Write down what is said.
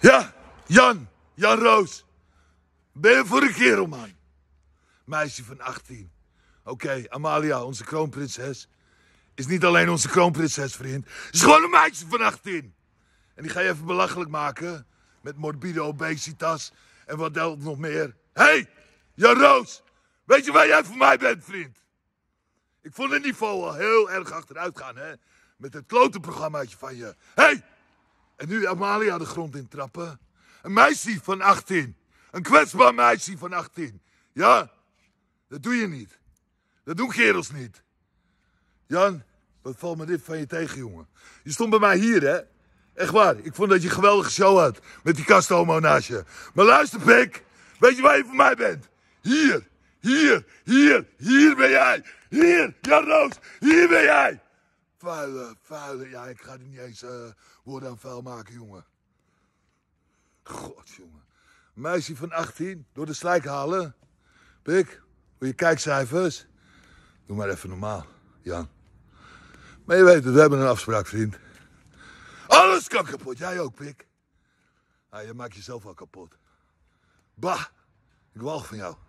Ja, Jan, Jan Roos. Ben je voor een kerel, oh man? Meisje van 18. Oké, Amalia, onze kroonprinses. Is niet alleen onze kroonprinses, vriend. Is gewoon een meisje van 18. En die ga je even belachelijk maken. Met morbide obesitas en wat wel nog meer. Hé, hey, Jan Roos. Weet je waar jij voor mij bent, vriend? Ik vond het niveau al heel erg achteruit gaan, hè? Met het klotenprogrammaatje van je. Hé, hey, en nu Amalia de grond in trappen. Een meisje van 18. Een kwetsbaar meisje van 18. Ja, dat doe je niet. Dat doen kerels niet. Jan, wat valt me dit van je tegen, jongen? Je stond bij mij hier, hè? Echt waar, ik vond dat je een geweldige show had. Met die kasthomo naast Maar luister, pik. Weet je waar je voor mij bent? Hier, hier, hier, hier ben jij. Hier, Jan Roos, hier ben jij. Vuile, vuile. Ja, ik ga er niet eens eh, woorden aan vuil maken, jongen. God, jongen. meisje van 18 door de slijk halen. Pik, hoe je kijkcijfers. Doe maar even normaal, Jan. Maar je weet het, we hebben een afspraak, vriend. Alles kan kapot. Jij ook, Pik. je maakt jezelf al kapot. Bah, ik walg van jou.